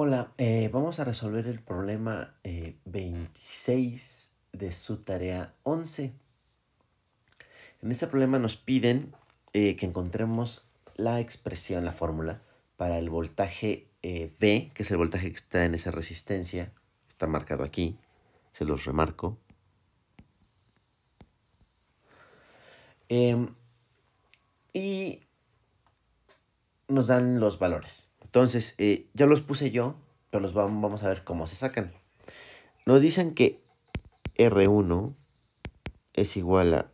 Hola, eh, vamos a resolver el problema 26 eh, de su tarea 11. En este problema nos piden eh, que encontremos la expresión, la fórmula, para el voltaje V, que es el voltaje que está en esa resistencia, está marcado aquí, se los remarco. Em, y nos dan los valores. Entonces, eh, ya los puse yo, pero los vamos, vamos a ver cómo se sacan. Nos dicen que R1 es igual a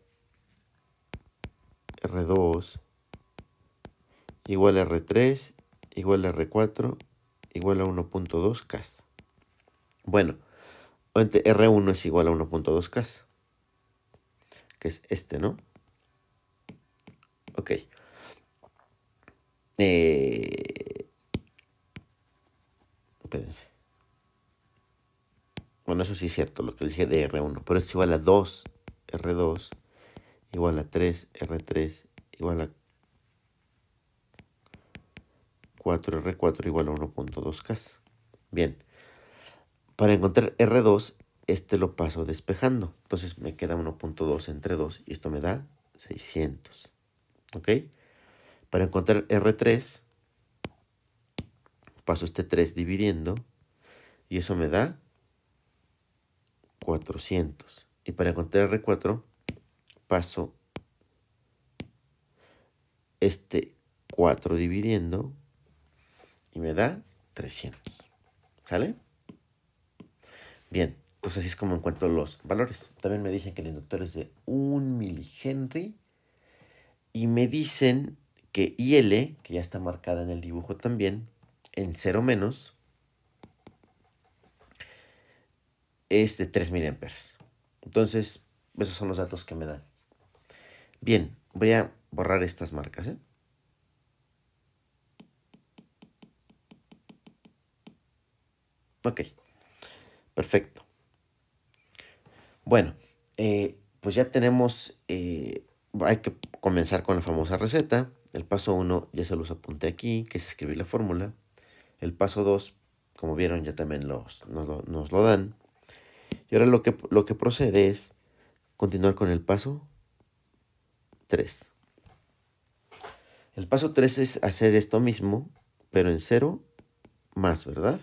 R2 igual a R3 igual a R4 igual a 1.2K. Bueno, R1 es igual a 1.2K. Que es este, ¿no? Ok. Eh, Espérense. Bueno, eso sí es cierto, lo que dije de R1. Pero es igual a 2, R2, igual a 3, R3, igual a 4, R4, igual a 1.2K. Bien. Para encontrar R2, este lo paso despejando. Entonces me queda 1.2 entre 2 y esto me da 600. ¿Ok? Para encontrar R3, paso este 3 dividiendo y eso me da 400. Y para encontrar R4 paso este 4 dividiendo y me da 300. ¿Sale? Bien, entonces así es como encuentro los valores. También me dicen que el inductor es de 1 milihenry y me dicen que IL, que ya está marcada en el dibujo también, en 0 menos es de 3000 amperes Entonces, esos son los datos que me dan. Bien, voy a borrar estas marcas. ¿eh? Ok, perfecto. Bueno, eh, pues ya tenemos, eh, hay que comenzar con la famosa receta. El paso 1 ya se los apunté aquí, que es escribir la fórmula. El paso 2, como vieron, ya también los, nos, lo, nos lo dan. Y ahora lo que, lo que procede es continuar con el paso 3. El paso 3 es hacer esto mismo, pero en 0 más, ¿verdad?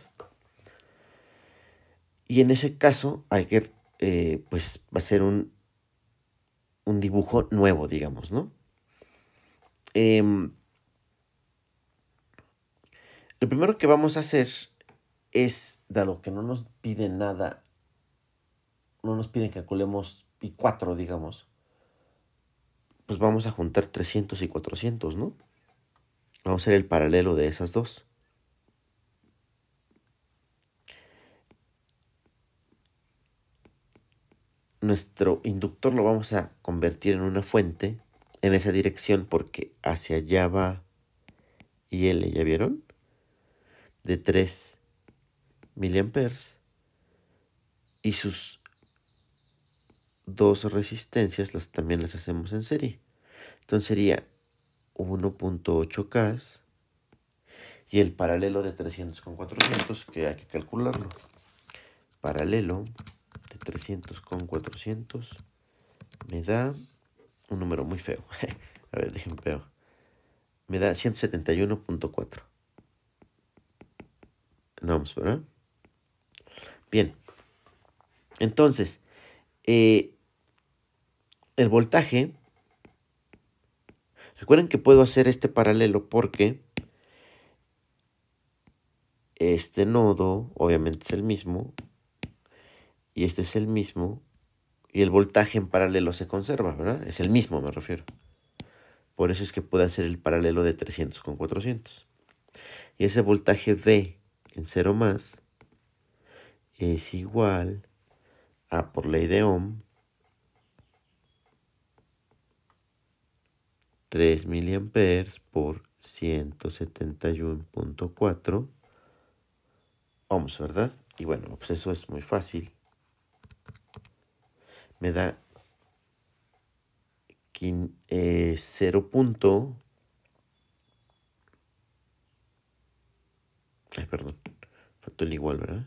Y en ese caso hay que, eh, pues va a ser un, un dibujo nuevo, digamos, ¿no? Em, lo primero que vamos a hacer es, dado que no nos pide nada, no nos pide que calculemos y 4, digamos, pues vamos a juntar 300 y 400, ¿no? Vamos a hacer el paralelo de esas dos. Nuestro inductor lo vamos a convertir en una fuente en esa dirección porque hacia allá va IL, ¿ya vieron? de 3 miliamperes y sus dos resistencias las, también las hacemos en serie. Entonces sería 1.8K y el paralelo de 300 con 400 que hay que calcularlo. Paralelo de 300 con 400 me da un número muy feo. A ver, déjenme Me da 171.4 vamos, pues, ¿verdad? Bien. Entonces, eh, el voltaje. Recuerden que puedo hacer este paralelo porque este nodo obviamente es el mismo y este es el mismo y el voltaje en paralelo se conserva, ¿verdad? Es el mismo, me refiero. Por eso es que puedo hacer el paralelo de 300 con 400. Y ese voltaje V en cero más es igual a por ley de Ohm 3 miliamperes por 171.4 ohms, ¿verdad? Y bueno, pues eso es muy fácil. Me da eh, cero 0. Ay, perdón. Faltó el igual, ¿verdad?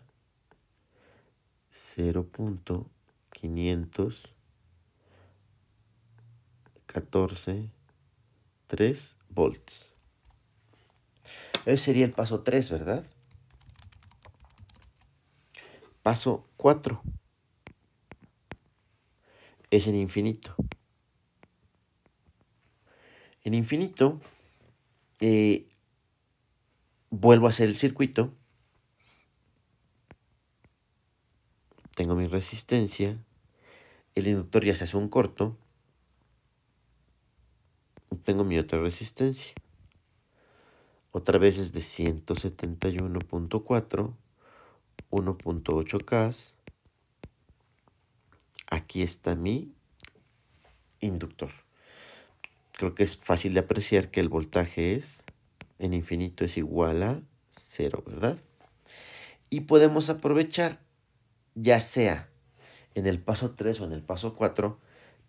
0.514 3 volts. Ese sería el paso 3, ¿verdad? Paso 4. Es el infinito. En infinito eh, Vuelvo a hacer el circuito. Tengo mi resistencia. El inductor ya se hace un corto. Tengo mi otra resistencia. Otra vez es de 171.4, 1.8K. Aquí está mi inductor. Creo que es fácil de apreciar que el voltaje es en infinito es igual a 0, ¿verdad? Y podemos aprovechar, ya sea en el paso 3 o en el paso 4,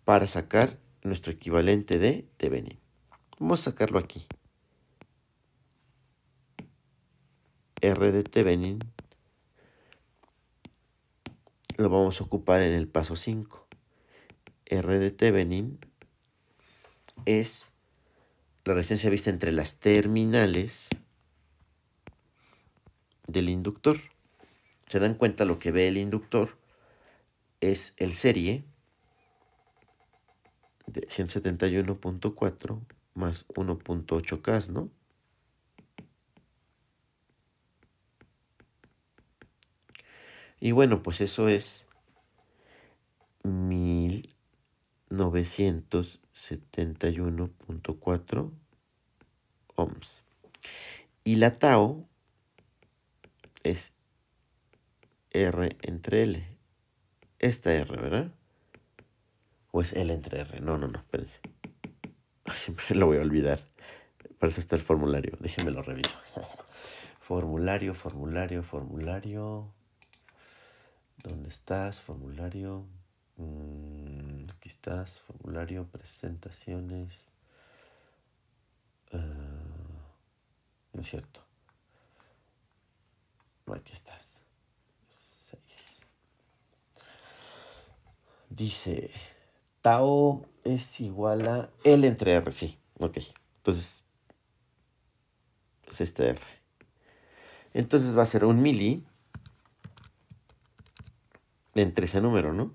para sacar nuestro equivalente de Thevenin. Vamos a sacarlo aquí. R de Thevenin lo vamos a ocupar en el paso 5. R de Thevenin es la resistencia vista entre las terminales del inductor. Se dan cuenta lo que ve el inductor es el serie de 171.4 más 1.8 K, ¿no? Y bueno, pues eso es 971.4 ohms. Y la tau es R entre L. Esta R, ¿verdad? ¿O es L entre R? No, no, no, espérense. Siempre lo voy a olvidar. por eso está el formulario. Déjenme lo reviso. formulario, formulario, formulario. ¿Dónde estás? Formulario. Mm aquí estás, formulario, presentaciones. Eh, no es cierto. Aquí estás. Dice, tau es igual a L entre R, sí. Ok, entonces es este R. Entonces va a ser un mili entre ese número, ¿no?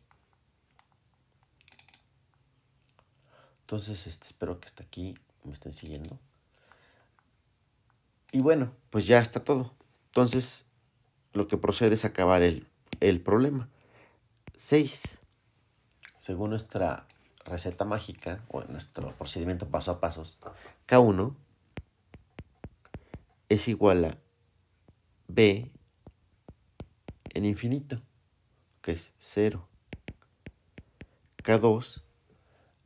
Entonces, este, espero que hasta aquí me estén siguiendo. Y bueno, pues ya está todo. Entonces, lo que procede es acabar el, el problema. 6. Según nuestra receta mágica o nuestro procedimiento paso a pasos, K1 es igual a B en infinito, que es 0. K2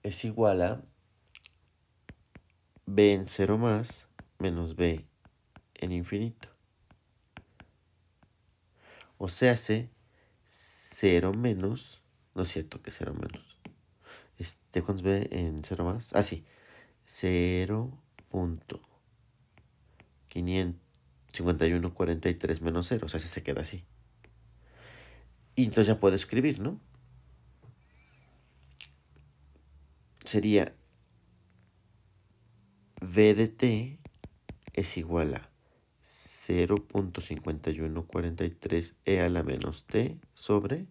es igual a b en 0 más menos b en infinito. O sea, hace 0 menos, no es cierto que 0 menos. Este, ¿Cuántos b en 0 más? Ah, sí, menos 0. O sea, se queda así. Y entonces ya puedo escribir, ¿no? sería V de t es igual a 0.5143 e a la menos t sobre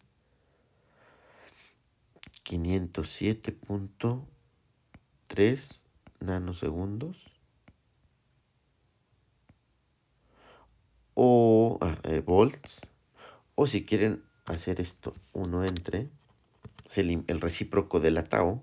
507.3 nanosegundos o ah, eh, volts o si quieren hacer esto uno entre el, el recíproco del atao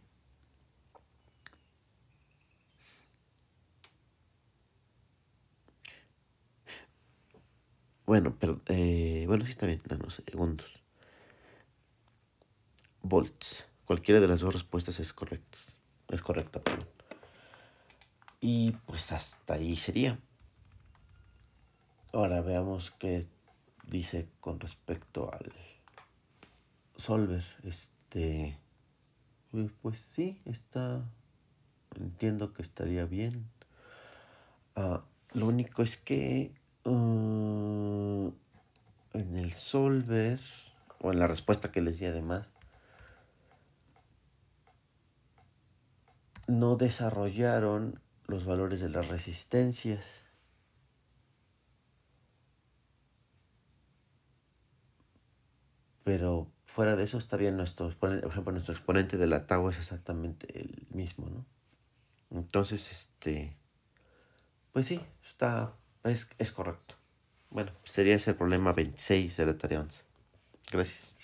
Bueno, pero, eh, bueno, sí está bien, segundos Volts. Cualquiera de las dos respuestas es correcta. Es correcta, perdón. Y pues hasta ahí sería. Ahora veamos qué dice con respecto al solver. Este. Pues sí, está. Entiendo que estaría bien. Ah, lo único es que Mm, en el solver, o en la respuesta que les di además, no desarrollaron los valores de las resistencias. Pero fuera de eso está bien nuestro, por ejemplo, nuestro exponente de la tau es exactamente el mismo, ¿no? Entonces, este, pues sí, está es, es correcto. Bueno, sería ese el problema 26 de la tarea 11. Gracias.